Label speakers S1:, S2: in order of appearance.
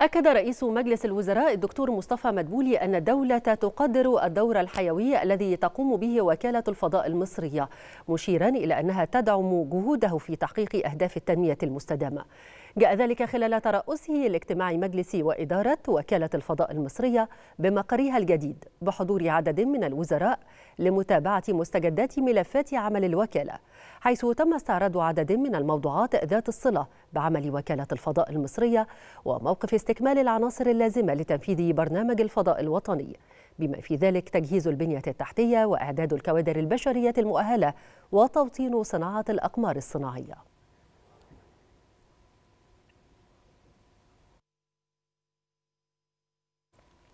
S1: أكد رئيس مجلس الوزراء الدكتور مصطفى مدبولي أن الدولة تقدر الدور الحيوي الذي تقوم به وكالة الفضاء المصرية مشيرا إلى أنها تدعم جهوده في تحقيق أهداف التنمية المستدامة جاء ذلك خلال ترأسه لاجتماع مجلس وإدارة وكالة الفضاء المصرية بمقرها الجديد بحضور عدد من الوزراء لمتابعة مستجدات ملفات عمل الوكالة حيث تم استعراض عدد من الموضوعات ذات الصلة بعمل وكالة الفضاء المصرية وموقف استكمال العناصر اللازمة لتنفيذ برنامج الفضاء الوطني بما في ذلك تجهيز البنية التحتية وإعداد الكوادر البشرية المؤهلة وتوطين صناعة الأقمار الصناعية